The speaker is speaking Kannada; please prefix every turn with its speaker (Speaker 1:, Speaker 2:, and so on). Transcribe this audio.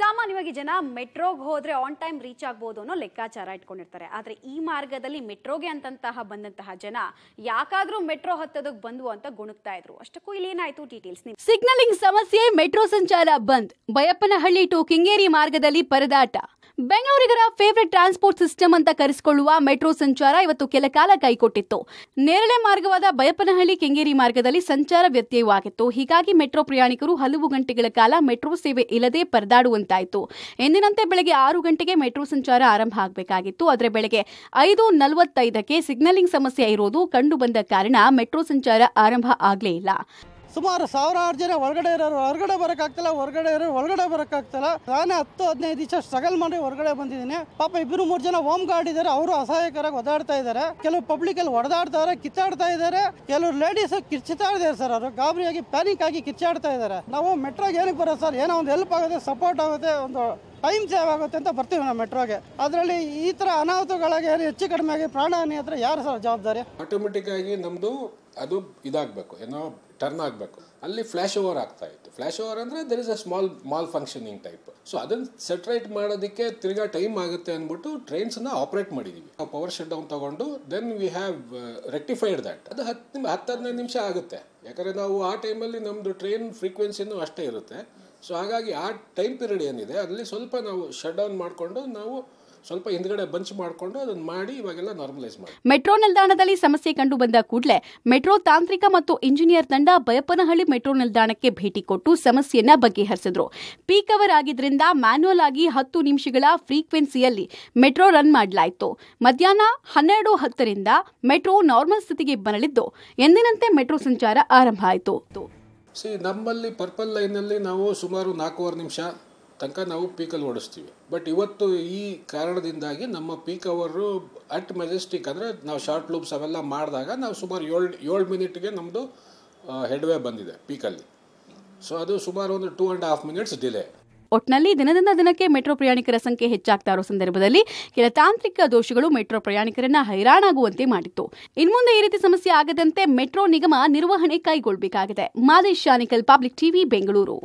Speaker 1: ಸಾಮಾನ್ಯವಾಗಿ ಜನ ಮೆಟ್ರೋಗೆ ಹೋದ್ರೆ ಆನ್ ಟೈಮ್ ರೀಚ್ ಆಗ್ಬೋದು ಅನ್ನೋ ಲೆಕ್ಕಾಚಾರ ಇಟ್ಕೊಂಡಿರ್ತಾರೆ ಆದರೆ ಈ ಮಾರ್ಗದಲ್ಲಿ ಮೆಟ್ರೋಗೆ ಅಂತಂತಹ ಬಂದಂತಹ ಜನ ಯಾಕಾದ್ರೂ ಮೆಟ್ರೋ ಹತ್ತೋದಕ್ಕೆ ಬಂದು ಅಂತ ಗುಣಗ್ತಾ ಇದ್ರು ಅಷ್ಟಕ್ಕೂ ಇಲ್ಲಿ ಏನಾಯ್ತು ಡೀಟೇಲ್ಸ್ ಸಿಗ್ನಲಿಂಗ್ ಸಮಸ್ಯೆ ಮೆಟ್ರೋ ಸಂಚಾರ ಬಂದ್ ಬಯಪ್ಪನಹಳ್ಳಿ ಟು ಕಿಂಗೇರಿ ಮಾರ್ಗದಲ್ಲಿ ಪರದಾಟ ಬೆಂಗಳೂರಿಗರ ಫೇವರೇಟ್ ಟ್ರಾನ್ಸ್ಪೋರ್ಟ್ ಸಿಸ್ಟಮ್ ಅಂತ ಕರೆಸಿಕೊಳ್ಳುವ ಮೆಟ್ರೋ ಸಂಚಾರ ಇವತ್ತು ಕೆಲ ಕಾಲ ಕೈಕೊಟ್ಟಿತ್ತು ನೇರಳೆ ಮಾರ್ಗವಾದ ಬಯಪನಹಳ್ಳಿ ಕೆಂಗೇರಿ ಮಾರ್ಗದಲ್ಲಿ ಸಂಚಾರ ವ್ಯತ್ಯಯವಾಗಿತ್ತು ಹೀಗಾಗಿ ಮೆಟ್ರೋ ಪ್ರಯಾಣಿಕರು ಹಲವು ಗಂಟೆಗಳ ಕಾಲ ಮೆಟ್ರೋ ಸೇವೆ ಇಲ್ಲದೆ ಪರದಾಡುವಂತಾಯಿತು ಎಂದಿನಂತೆ ಬೆಳಗ್ಗೆ ಆರು ಗಂಟೆಗೆ ಮೆಟ್ರೋ ಸಂಚಾರ ಆರಂಭ ಆಗಬೇಕಾಗಿತ್ತು ಆದರೆ ಬೆಳಗ್ಗೆ ಐದು ನಲವತ್ತೈದಕ್ಕೆ ಸಿಗ್ನಲಿಂಗ್ ಸಮಸ್ಯೆ ಇರೋದು ಕಂಡುಬಂದ ಕಾರಣ ಮೆಟ್ರೋ ಸಂಚಾರ ಆರಂಭ ಆಗಲೇ ಇಲ್ಲ
Speaker 2: ಸುಮಾರು ಸಾವಿರಾರು ಜನ ಒಳಗಡೆ ಇರೋರು ಹೊರಗಡೆ ಬರೋಕ್ಕಾಗ್ತಿಲ್ಲ ಹೊರಗಡೆ ಇರೋರು ಒಳಗಡೆ ಬರೋಕ್ಕಾಗ್ತಿಲ್ಲ ನಾನೇ ಹತ್ತು ಹದಿನೈದು ದಿವಸ ಸ್ಟ್ರಗಲ್ ಮಾಡಿ ಹೊರಗಡೆ ಬಂದಿದ್ದೀನಿ ಪಾಪ ಇಬ್ಬರು ಮೂರು ಜನ ಹೋಮ್ ಗಾರ್ಡ್ ಇದ್ದಾರೆ ಅವರು ಅಸಹಾಯಕರಾಗಿ ಒದಾಡ್ತಾ ಇದ್ದಾರೆ ಕೆಲವು ಪಬ್ಲಿಕ್ ಅಲ್ಲಿ ಹೊಡೆದಾಡ್ತಾರೆ ಕಿತ್ತಾಡ್ತಾ ಇದ್ದಾರೆ ಕೆಲವರು ಲೇಡೀಸ್ ಕಿರ್ಚಿತಾ ಸರ್ ಅವರು ಗಾಬರಿಯಾಗಿ ಪ್ಯಾನಿಕ್ ಆಗಿ ಕಿಚ್ಚಾಡ್ತಾ ಇದ್ದಾರೆ ನಾವು ಮೆಟ್ರೋಗೆ ಏನಕ್ಕೆ ಬರೋದು ಸರ್ ಏನೋ ಒಂದು ಹೆಲ್ಪ್ ಆಗುತ್ತೆ ಸಪೋರ್ಟ್ ಆಗುತ್ತೆ ಒಂದು ಟೈಮ್ ಸೇವ್ ಆಗುತ್ತೆ ಅಂತ ಬರ್ತೀವಿ ನಾವು ಮೆಟ್ರೋಗೆ ಅದರಲ್ಲಿ ಈ ಥರ ಅನಾಹುತಗಳಾಗಿ ಹೆಚ್ಚು ಕಡಿಮೆ ಆಗಿ ಪ್ರಾಣ ಹಾನಿ ಹತ್ರ ಯಾರು ಸರ್ ಜವಾಬ್ದಾರಿ ಆಟೋಮೆಟಿಕ್ ಆಗಿ ನಮ್ಮದು ಅದು ಇದಾಗಬೇಕು ಏನೋ
Speaker 3: ಟರ್ನ್ ಆಗಬೇಕು ಅಲ್ಲಿ ಫ್ಲ್ಯಾಶ್ ಓವರ್ ಆಗ್ತಾ ಇತ್ತು ಫ್ಲ್ಯಾಶ್ ಓವರ್ ಅಂದರೆ there is a small malfunctioning type so ಅದನ್ನು ಸೆಟ್ರೇಟ್ ಮಾಡೋದಕ್ಕೆ ತಿರ್ಗಾ ಟೈಮ್ ಆಗುತ್ತೆ ಅಂದ್ಬಿಟ್ಟು ಟ್ರೈನ್ಸ್ನ ಆಪ್ರೇಟ್ ಮಾಡಿದ್ದೀವಿ ನಾವು ಪವರ್ ಶಟ್ ಡೌನ್ ತೊಗೊಂಡು then we have rectified that ಅದು ಹತ್ತು ನಿಮ್ ಹತ್ತು ಹದಿನೈದು ನಿಮಿಷ ಆಗುತ್ತೆ ಯಾಕಂದರೆ ನಾವು ಆ ಟೈಮಲ್ಲಿ ನಮ್ಮದು ಟ್ರೈನ್ ಫ್ರೀಕ್ವೆನ್ಸಿನೂ ಅಷ್ಟೇ ಇರುತ್ತೆ ಸೊ ಹಾಗಾಗಿ ಆ ಟೈಮ್ ಪೀರಿಯಡ್ ಏನಿದೆ ಅದರಲ್ಲಿ ಸ್ವಲ್ಪ ನಾವು ಶಟ್ ಡೌನ್ ಮಾಡಿಕೊಂಡು ನಾವು ಸ್ವಲ್ಪ ಹಿಂದ್ಗಡೆ ಬಂಚ್ ಮಾಡಿಕೊಂಡು ಅದನ್ನ ಮಾಡಿ ಇವಾಗೆಲ್ಲ ನಾರ್ಮಲೈಸ್ ಮಾಡಿ
Speaker 1: ಮೆಟ್ರೋ ನಿಲ್ದಾಣದಲ್ಲಿ ಸಮಸ್ಯೆ ಕಂಡು ಬಂದ ಕೂಡಲೇ ಮೆಟ್ರೋ ತಾಂತ್ರಿಕ ಮತ್ತು ಇಂಜಿನಿಯರ್ ತಂಡ ಬಯಪನಹಳ್ಳಿ ಮೆಟ್ರೋ ನಿಲ್ದಾಣಕ್ಕೆ ಭೇಟಿ ಕೊಟ್ಟು ಸಮಸ್ಯೆಯನ್ನ ಬಗೆಹರಿಸಿದ್ರು ಪೀಕ್ ಅವರ್ ಆಗಿದ್ರಿಂದ ಮ್ಯಾನ್ಯಲ್ ಆಗಿ ಹತ್ತು ನಿಮಿಷಗಳ ಫ್ರೀಕ್ವೆನ್ಸಿಯಲ್ಲಿ ಮೆಟ್ರೋ ರನ್ ಮಾಡಲಾಯಿತು ಮಧ್ಯಾಹ್ನ ಹನ್ನೆರಡು ಹತ್ತರಿಂದ ಮೆಟ್ರೋ ನಾರ್ಮಲ್ ಸ್ಥಿತಿಗೆ ಬರಲಿದ್ದು ಎಂದಿನಂತೆ ಮೆಟ್ರೋ ಸಂಚಾರ ಆರಂಭ ಆಯಿತು
Speaker 3: ನಮ್ಮಲ್ಲಿ ಪರ್ಪಲ್ ಲೈನಲ್ಲಿ ನಾವು ಸುಮಾರು ನಾಲ್ಕೂವರೆ ನಿಮಿಷ ತನಕ ನಾವು ಪೀಕಲ್ಲಿ ಓಡಿಸ್ತೀವಿ ಬಟ್ ಇವತ್ತು ಈ ಕಾರಣದಿಂದಾಗಿ ನಮ್ಮ ಪೀಕ್ ಅವರು ಅಟ್ ಮೆಜೆಸ್ಟಿಕ್ ಅಂದರೆ ನಾವು ಶಾರ್ಟ್ ಲೂಪ್ಸ್ ಅವೆಲ್ಲ ಮಾಡಿದಾಗ ನಾವು ಸುಮಾರು ಏಳು ಏಳು ಮಿನಿಟ್ಗೆ ನಮ್ಮದು ಹೆಡ್ವೇ ಬಂದಿದೆ ಪೀಕಲ್ಲಿ ಸೊ ಅದು ಸುಮಾರು ಒಂದು two and half minutes delay
Speaker 1: ಒಟ್ನಲ್ಲಿ ದಿನದಿಂದ ದಿನಕ್ಕೆ ಮೆಟ್ರೋ ಪ್ರಯಾಣಿಕರ ಸಂಖ್ಯೆ ಹೆಚ್ಚಾಗ್ತಾ ಇರೋ ಸಂದರ್ಭದಲ್ಲಿ ಕೆಲ ತಾಂತ್ರಿಕ ದೋಷಗಳು ಮೆಟ್ರೋ ಪ್ರಯಾಣಿಕರನ್ನ ಹೈರಾಣಾಗುವಂತೆ ಮಾಡಿತ್ತು ಇನ್ಮುಂದೆ ಈ ರೀತಿ ಸಮಸ್ಯೆ ಆಗದಂತೆ ಮೆಟ್ರೋ ನಿಗಮ ನಿರ್ವಹಣೆ ಕೈಗೊಳ್ಳಬೇಕಾಗಿದೆ ಮಾದೇಶ್ ಶಾನಿಕಲ್ ಪಬ್ಲಿಕ್ ಟಿವಿ ಬೆಂಗಳೂರು